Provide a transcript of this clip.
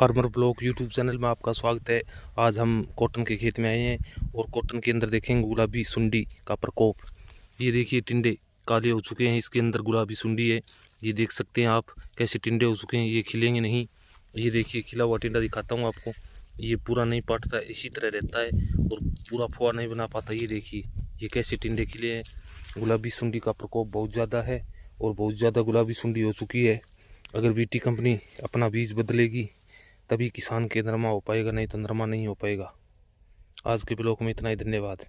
farmer block YouTube channel में आपका स्वागत है आज हम कॉटन के खेत में आए हैं और कॉटन के अंदर देखेंगे गुलाबी सुंडी का प्रकोप ये देखिए टिंडे काले हो चुके हैं इसके अंदर गुलाबी सुंडी है ये देख सकते हैं आप कैसे टिंडे हो चुके हैं ये खिलेंगे नहीं ये देखिए खिला हुआ टिंडा दिखाता हूँ आपको ये पूरा नहीं पाटता इसी तरह रहता है और पूरा फुआ नहीं बना पाता ये देखिए ये कैसे टिंडे खिले हैं गुलाबी सुंडी का प्रकोप बहुत ज़्यादा है और बहुत ज़्यादा गुलाबी सुंडी हो चुकी है अगर बीटी कंपनी अपना बीज बदलेगी तभी किसान के नरमा हो पाएगा नहीं तो नरमा नहीं हो पाएगा आज के ब्लॉक में इतना ही धन्यवाद